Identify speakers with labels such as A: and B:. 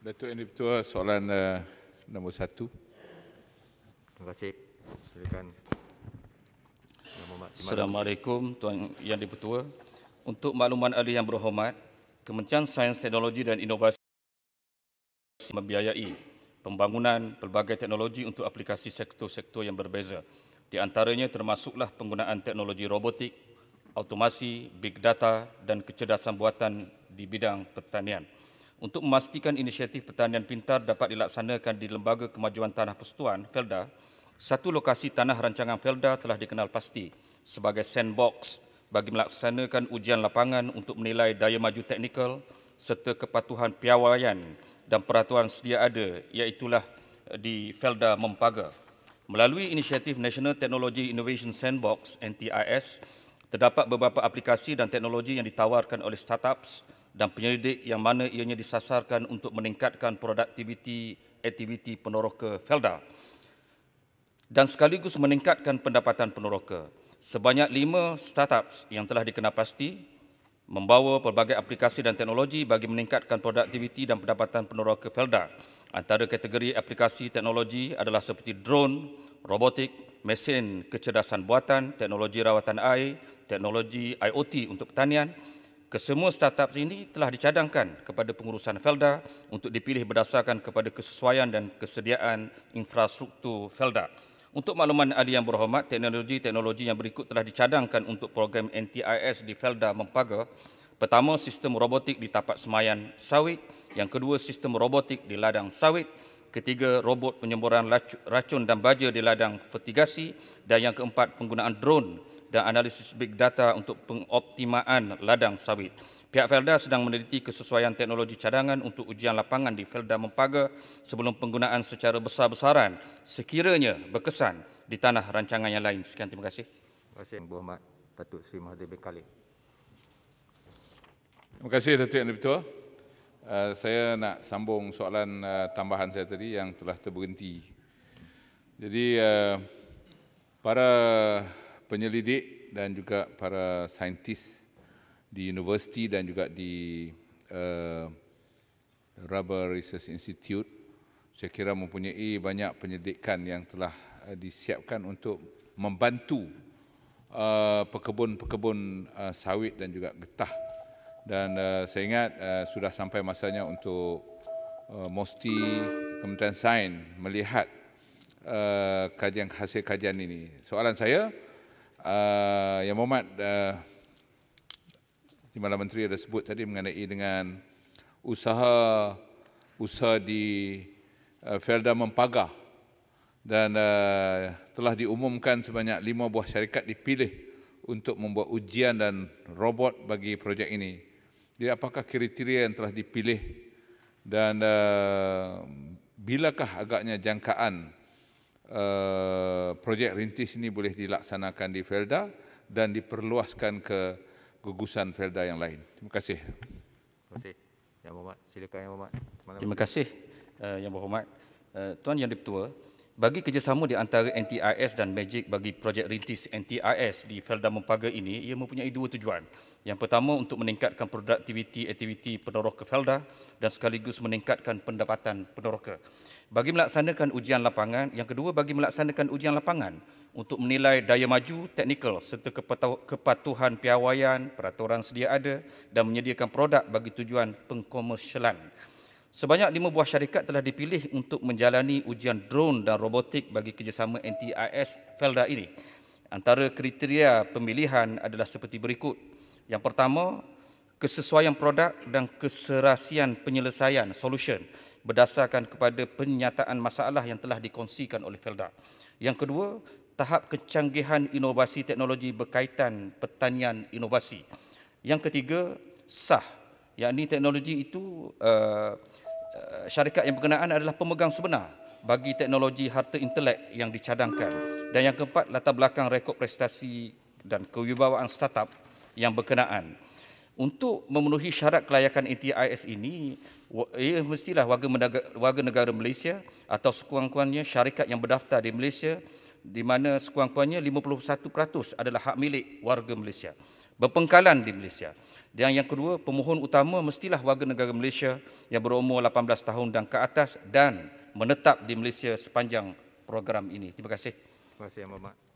A: Datuk Yang Dipertua, soalan uh, nombor satu. Terima kasih. Silakan.
B: Assalamualaikum Tuan Yang Dipertua. Untuk makluman ahli yang berhormat, Kementerian Sains, Teknologi dan Inovasi membiayai pembangunan pelbagai teknologi untuk aplikasi sektor-sektor yang berbeza. Di antaranya termasuklah penggunaan teknologi robotik, automasi, big data dan kecerdasan buatan di bidang pertanian. Untuk memastikan inisiatif pertanian pintar dapat dilaksanakan di Lembaga Kemajuan Tanah Persetuan, Felda, satu lokasi tanah rancangan Felda telah dikenal pasti sebagai sandbox bagi melaksanakan ujian lapangan untuk menilai daya maju teknikal serta kepatuhan piawaian dan peraturan sedia ada iaitulah eh, di Felda Mempaga. Melalui inisiatif National Technology Innovation Sandbox, NTIS, terdapat beberapa aplikasi dan teknologi yang ditawarkan oleh startups dan penyelidik yang mana ianya disasarkan untuk meningkatkan produktiviti aktiviti peneroka Felda dan sekaligus meningkatkan pendapatan peneroka. Sebanyak lima startup yang telah dikenalpasti membawa pelbagai aplikasi dan teknologi bagi meningkatkan produktiviti dan pendapatan peneroka Felda. Antara kategori aplikasi teknologi adalah seperti drone, robotik, mesin kecerdasan buatan, teknologi rawatan air, teknologi IoT untuk pertanian, Kesemua startup ini telah dicadangkan kepada pengurusan Felda untuk dipilih berdasarkan kepada kesesuaian dan kesediaan infrastruktur Felda. Untuk makluman ahli yang berhormat, teknologi-teknologi yang berikut telah dicadangkan untuk program NTIS di Felda Mempaga. Pertama, sistem robotik di tapak semayan sawit. Yang kedua, sistem robotik di ladang sawit ketiga robot penyemburan racun dan baja di ladang fertigasi dan yang keempat penggunaan drone dan analisis big data untuk pengoptimaan ladang sawit. Pihak Felda sedang meneliti kesesuaian teknologi cadangan untuk ujian lapangan di Felda Mempaga sebelum penggunaan secara besar-besaran sekiranya berkesan di tanah rancangan yang lain. Sekian terima kasih. Terima kasih Bu Ahmad Datuk Sri Mahathir Bekali.
A: Terima kasih Datuk Yang Dipertua. Eh, saya nak sambung soalan uh, tambahan saya tadi yang telah terberhenti. Jadi uh, para penyelidik dan juga para saintis di universiti dan juga di uh, Rubber Research Institute saya kira mempunyai banyak penyelidikan yang telah uh, disiapkan untuk membantu uh, pekebun-pekebun uh, sawit dan juga getah dan uh, saya ingat uh, sudah sampai masanya untuk uh, Mosti Kementerian Sains melihat uh, kajian hasil kajian ini. Soalan saya, uh, Yang Mohamad uh, di Menteri ada sebut tadi mengenai dengan usaha usaha di uh, Felda Mempaga dan uh, telah diumumkan sebanyak lima buah syarikat dipilih untuk membuat ujian dan robot bagi projek ini. Jadi apakah kriteria yang telah dipilih dan uh, bilakah agaknya jangkaan uh, projek rintis ini boleh dilaksanakan di Felda dan diperluaskan ke gugusan Felda yang lain? Terima kasih.
B: Terima kasih. Yang Berhormat, silakan Yang Berhormat. Terima kasih uh, Yang Berhormat. Uh, Tuan Yang Dipertua, bagi kerjasama di antara NTIS dan MAGIC bagi projek rintis NTIS di Felda Mempaga ini, ia mempunyai dua tujuan. Yang pertama untuk meningkatkan produktiviti aktiviti penoroh ke Felda dan sekaligus meningkatkan pendapatan penoroh ke. Bagi melaksanakan ujian lapangan, yang kedua bagi melaksanakan ujian lapangan untuk menilai daya maju teknikal serta kepatuhan piawaian, peraturan sedia ada dan menyediakan produk bagi tujuan pengkomersialan. Sebanyak lima buah syarikat telah dipilih untuk menjalani ujian drone dan robotik bagi kerjasama NTIS Felda ini. Antara kriteria pemilihan adalah seperti berikut. Yang pertama, kesesuaian produk dan keserasian penyelesaian solution berdasarkan kepada penyataan masalah yang telah dikongsikan oleh Felda. Yang kedua, tahap kecanggihan inovasi teknologi berkaitan pertanian inovasi. Yang ketiga, sah, yakni teknologi itu Uh, syarikat yang berkenaan adalah pemegang sebenar bagi teknologi harta intelek yang dicadangkan. Dan yang keempat, latar belakang rekod prestasi dan kewibawaan startup yang berkenaan. Untuk memenuhi syarat kelayakan NTIS ini, ia mestilah warga, menaga, warga negara Malaysia atau sekurang-kurangnya syarikat yang berdaftar di Malaysia di mana sekurang-kurangnya 51% adalah hak milik warga Malaysia berpengkalan di Malaysia. Dan yang kedua, pemohon utama mestilah warga negara Malaysia yang berumur 18 tahun dan ke atas dan menetap di Malaysia sepanjang program ini. Terima kasih. Terima kasih, Yang Berhormat.